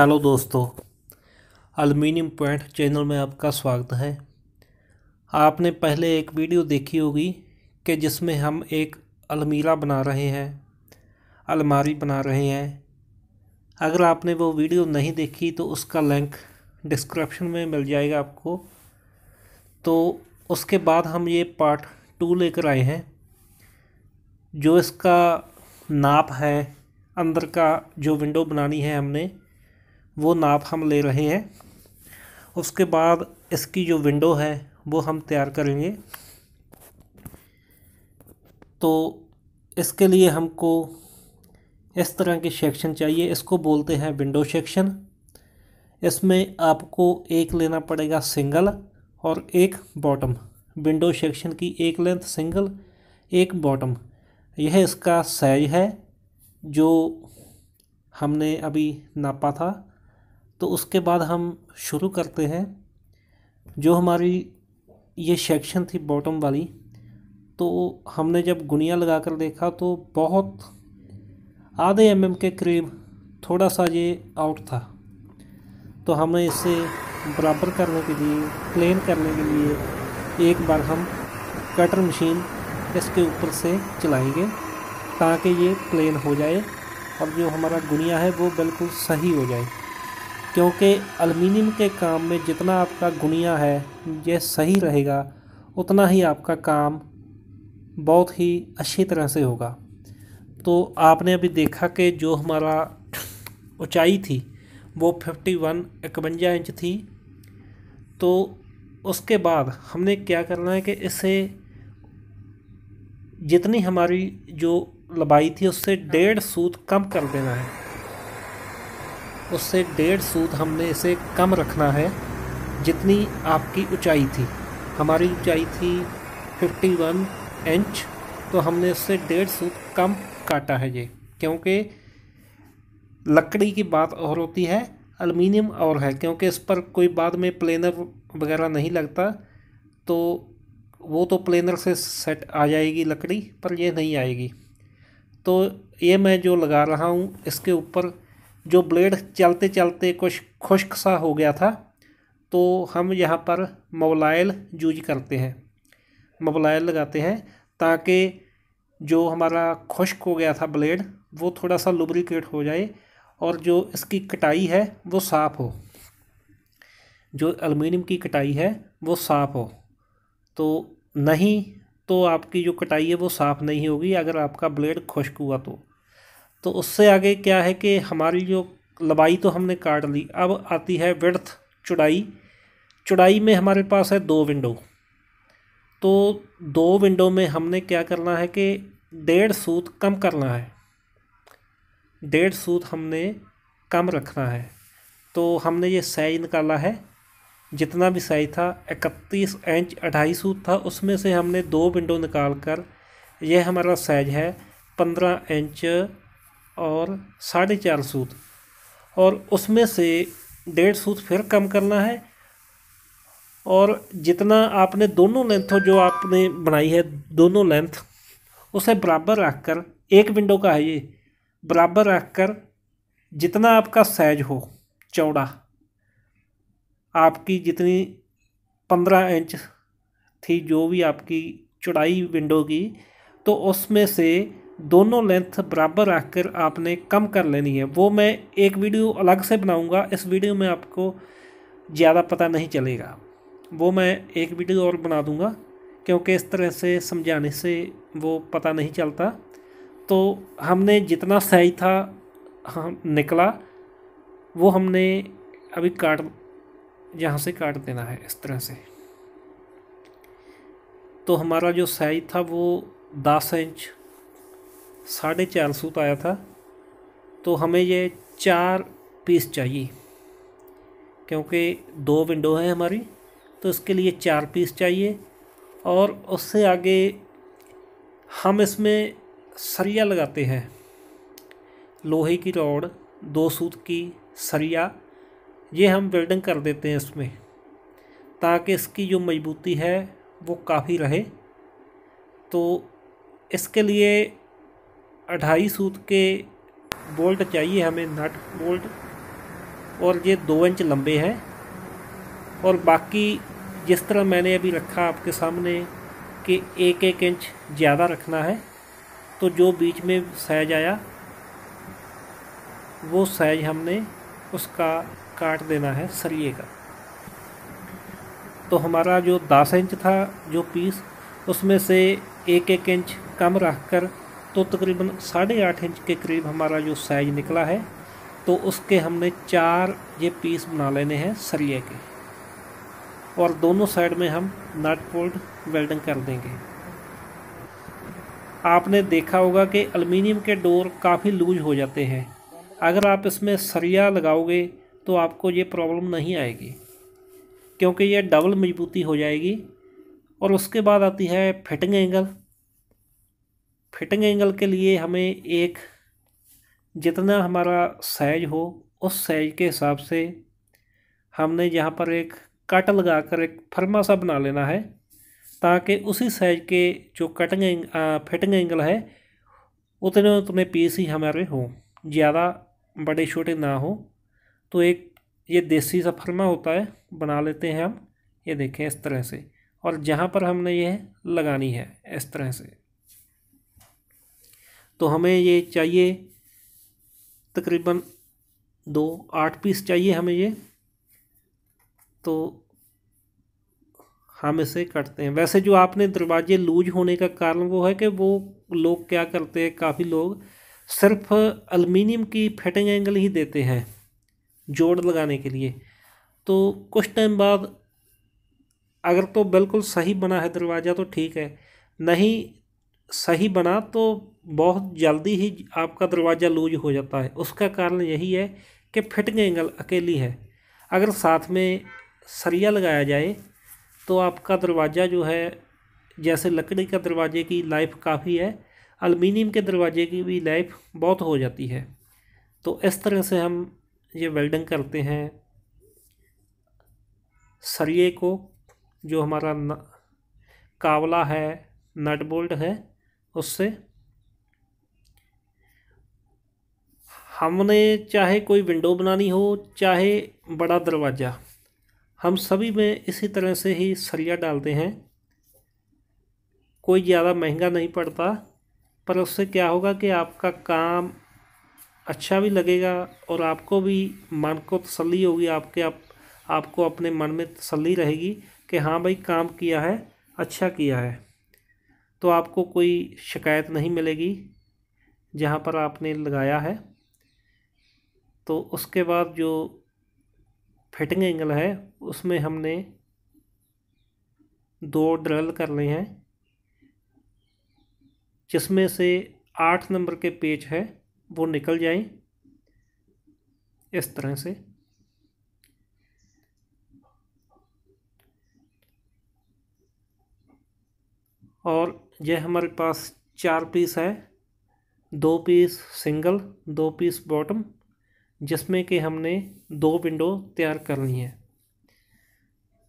Hello दोस्तों aluminium point channel में आपका स्वागत है आपने पहले एक वीडियो देखी होगी कि जिसमें हम एक अलमीरा बना रहे हैं अलमारी बना रहे हैं अगर आपने वो वीडियो नहीं देखी तो उसका लिंक डिस्क्रिप्शन में मिल जाएगा आपको तो उसके बाद हम ये पार्ट टू लेकर आए हैं जो इसका नाप है अंदर का जो विंडो बनानी है हमने वो नाप हम ले रहे हैं उसके बाद इसकी जो विंडो है वो हम तैयार करेंगे तो इसके लिए हमको इस तरह के सेक्शन चाहिए इसको बोलते हैं विंडो सेक्शन इसमें आपको एक लेना पड़ेगा सिंगल और एक बॉटम विंडो सेक्शन की एक लेंथ सिंगल एक बॉटम यह इसका साइज है जो हमने अभी नापा था तो उसके बाद हम शुरू करते हैं जो हमारी ये सेक्शन थी बॉटम वाली तो हमने जब गुनिया लगा कर देखा तो बहुत आधे एम mm के करीब थोड़ा सा ये आउट था तो हमने इसे बराबर करने के लिए प्लेन करने के लिए एक बार हम कटर मशीन इसके ऊपर से चलाएंगे ताकि ये प्लेन हो जाए और जो हमारा गुनिया है वो बिल्कुल सही हो जाए क्योंकि अलमिनियम के काम में जितना आपका गुनिया है ये सही रहेगा उतना ही आपका काम बहुत ही अच्छी तरह से होगा तो आपने अभी देखा कि जो हमारा ऊंचाई थी वो फिफ्टी वन इकवंजा इंच थी तो उसके बाद हमने क्या करना है कि इसे जितनी हमारी जो लंबाई थी उससे डेढ़ सूत कम कर देना है उससे डेढ़ सूद हमने इसे कम रखना है जितनी आपकी ऊंचाई थी हमारी ऊंचाई थी 51 इंच तो हमने उससे डेढ़ सूद कम काटा है ये क्योंकि लकड़ी की बात और होती है अलमिनियम और है क्योंकि इस पर कोई बाद में प्लेनर वगैरह नहीं लगता तो वो तो प्लेनर से सेट आ जाएगी लकड़ी पर ये नहीं आएगी तो ये मैं जो लगा रहा हूँ इसके ऊपर जो ब्लेड चलते चलते कुछ खुश्क सा हो गया था तो हम यहाँ पर मोबलाइल यूज करते हैं मोबलाइल लगाते हैं ताकि जो हमारा खुश्क हो गया था ब्लेड वो थोड़ा सा लुब्रिकेट हो जाए और जो इसकी कटाई है वो साफ़ हो जो अलमिनियम की कटाई है वो साफ़ हो तो नहीं तो आपकी जो कटाई है वो साफ़ नहीं होगी अगर आपका ब्लेड खुश्क हुआ तो तो उससे आगे क्या है कि हमारी जो लंबाई तो हमने काट ली अब आती है विड्थ चुड़ाई चुड़ाई में हमारे पास है दो विंडो तो दो विंडो में हमने क्या करना है कि डेढ़ सूत कम करना है डेढ़ सूत हमने कम रखना है तो हमने ये साइज निकाला है जितना भी साइज था इकतीस इंच अढ़ाई सूत था उसमें से हमने दो विंडो निकाल कर यह हमारा साइज है पंद्रह इंच और साढ़े चार सूत और उसमें से डेढ़ सूत फिर कम करना है और जितना आपने दोनों लेंथों जो आपने बनाई है दोनों लेंथ उसे बराबर रखकर एक विंडो का है ये बराबर रखकर जितना आपका साइज हो चौड़ा आपकी जितनी पंद्रह इंच थी जो भी आपकी चौड़ाई विंडो की तो उसमें से दोनों लेंथ बराबर रखकर आपने कम कर लेनी है वो मैं एक वीडियो अलग से बनाऊंगा इस वीडियो में आपको ज़्यादा पता नहीं चलेगा वो मैं एक वीडियो और बना दूंगा क्योंकि इस तरह से समझाने से वो पता नहीं चलता तो हमने जितना सही था हम हाँ, निकला वो हमने अभी काट यहाँ से काट देना है इस तरह से तो हमारा जो साइज था वो दस इंच साढ़े चार सूत आया था तो हमें ये चार पीस चाहिए क्योंकि दो विंडो है हमारी तो इसके लिए चार पीस चाहिए और उससे आगे हम इसमें सरिया लगाते हैं लोहे की रॉड दो सूत की सरिया ये हम वेल्डिंग कर देते हैं इसमें ताकि इसकी जो मजबूती है वो काफ़ी रहे तो इसके लिए अढ़ाई सूत के बोल्ट चाहिए हमें नट बोल्ट और ये दो इंच लंबे हैं और बाकी जिस तरह मैंने अभी रखा आपके सामने कि एक एक इंच ज़्यादा रखना है तो जो बीच में साइज आया वो साइज हमने उसका काट देना है सरिए का तो हमारा जो दस इंच था जो पीस उसमें से एक एक इंच कम रख कर तो तकरीबन साढ़े आठ इंच के करीब हमारा जो साइज निकला है तो उसके हमने चार ये पीस बना लेने हैं सरिए के और दोनों साइड में हम नट बोल्ट वेल्डिंग कर देंगे आपने देखा होगा कि अलमीनियम के डोर काफ़ी लूज हो जाते हैं अगर आप इसमें सरिया लगाओगे तो आपको ये प्रॉब्लम नहीं आएगी क्योंकि ये डबल मजबूती हो जाएगी और उसके बाद आती है फिटिंग एंगल फिटिंग एंगल के लिए हमें एक जितना हमारा साइज हो उस साइज के हिसाब से हमने यहाँ पर एक कट लगा कर एक फर्मा सा बना लेना है ताकि उसी साइज के जो कटिंग एंग, फिटिंग एंगल है उतने उतने पीस ही हमारे हों ज़्यादा बड़े छोटे ना हो तो एक ये देसी सा फर्मा होता है बना लेते हैं हम ये देखें इस तरह से और जहाँ पर हमने ये लगानी है इस तरह से तो हमें ये चाहिए तकरीबन दो आठ पीस चाहिए हमें ये तो हम इसे कटते हैं वैसे जो आपने दरवाजे लूज होने का कारण वो है कि वो लोग क्या करते हैं काफ़ी लोग सिर्फ अलमीनियम की फिटिंग एंगल ही देते हैं जोड़ लगाने के लिए तो कुछ टाइम बाद अगर तो बिल्कुल सही बना है दरवाज़ा तो ठीक है नहीं सही बना तो बहुत जल्दी ही आपका दरवाज़ा लूज हो जाता है उसका कारण यही है कि फिटिंग एंगल अकेली है अगर साथ में सरिया लगाया जाए तो आपका दरवाज़ा जो है जैसे लकड़ी का दरवाजे की लाइफ काफ़ी है अलमीनियम के दरवाजे की भी लाइफ बहुत हो जाती है तो इस तरह से हम ये वेल्डिंग करते हैं सरिए को जो हमारा कावला है नट बोल्ट है उससे हमने चाहे कोई विंडो बनानी हो चाहे बड़ा दरवाज़ा हम सभी में इसी तरह से ही सरिया डालते हैं कोई ज़्यादा महंगा नहीं पड़ता पर उससे क्या होगा कि आपका काम अच्छा भी लगेगा और आपको भी मन को तसली होगी आपके आप आपको अपने मन में तसली रहेगी कि हाँ भाई काम किया है अच्छा किया है तो आपको कोई शिकायत नहीं मिलेगी जहाँ पर आपने लगाया है तो उसके बाद जो फिटिंग एंगल है उसमें हमने दो ड्रिल कर लिए हैं जिसमें से आठ नंबर के पेज है वो निकल जाएं इस तरह से और यह हमारे पास चार पीस है दो पीस सिंगल दो पीस बॉटम जिसमें कि हमने दो विंडो तैयार करनी है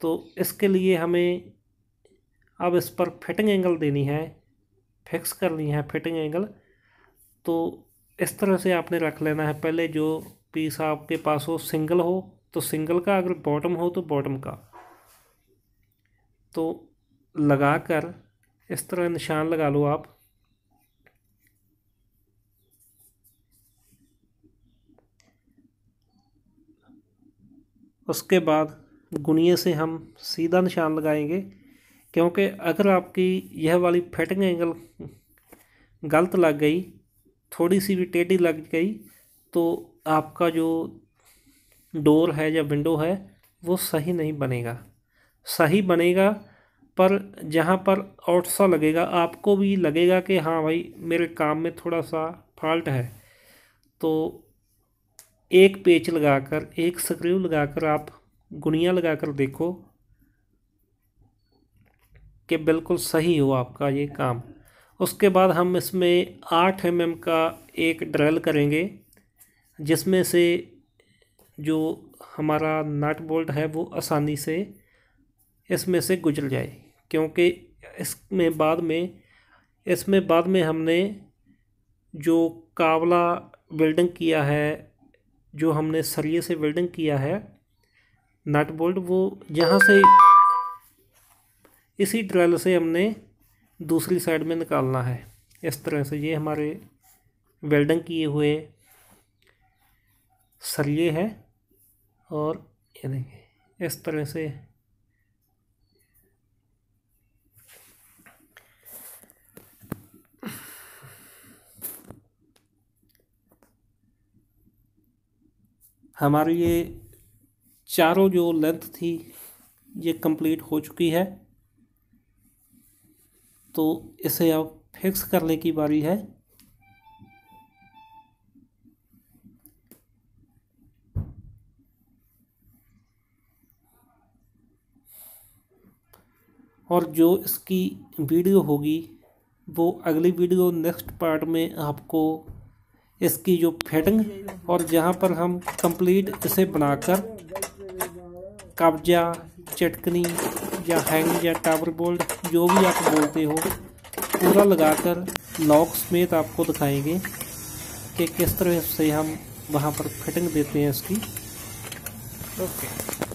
तो इसके लिए हमें अब इस पर फिटिंग एंगल देनी है फिक्स करनी है फिटिंग एंगल तो इस तरह से आपने रख लेना है पहले जो पीस आपके पास हो सिंगल हो तो सिंगल का अगर बॉटम हो तो बॉटम का तो लगा कर इस तरह निशान लगा लो आप उसके बाद गुनिए से हम सीधा निशान लगाएंगे क्योंकि अगर आपकी यह वाली फिटिंग एंगल गलत लग गई थोड़ी सी भी टेढ़ी लग गई तो आपका जो डोर है या विंडो है वो सही नहीं बनेगा सही बनेगा पर जहाँ पर आउट सा लगेगा आपको भी लगेगा कि हाँ भाई मेरे काम में थोड़ा सा फॉल्ट है तो एक पेच लगाकर एक स्क्रू लगाकर आप गुनिया लगाकर देखो कि बिल्कुल सही हो आपका ये काम उसके बाद हम इसमें आठ एम mm का एक ड्रिल करेंगे जिसमें से जो हमारा नट बोल्ट है वो आसानी से इसमें से गुजर जाए क्योंकि इसमें बाद में इसमें बाद में हमने जो कावला बिल्डिंग किया है जो हमने सरिये से वेल्डिंग किया है नट बोल्ट वो यहाँ से इसी ड्रिल से हमने दूसरी साइड में निकालना है इस तरह से ये हमारे वेल्डिंग किए हुए सरिये हैं और ये देखिए इस तरह से हमारी ये चारों जो लेंथ थी ये कंप्लीट हो चुकी है तो इसे अब फिक्स करने की बारी है और जो इसकी वीडियो होगी वो अगली वीडियो नेक्स्ट पार्ट में आपको इसकी जो फिटिंग और जहाँ पर हम कंप्लीट इसे बनाकर कब्जा चटकनी या हैंग या टावर बोल्ट जो भी आप बोलते हो पूरा लगाकर लॉक समेत आपको दिखाएंगे कि किस तरह से हम वहाँ पर फिटिंग देते हैं इसकी ओके okay.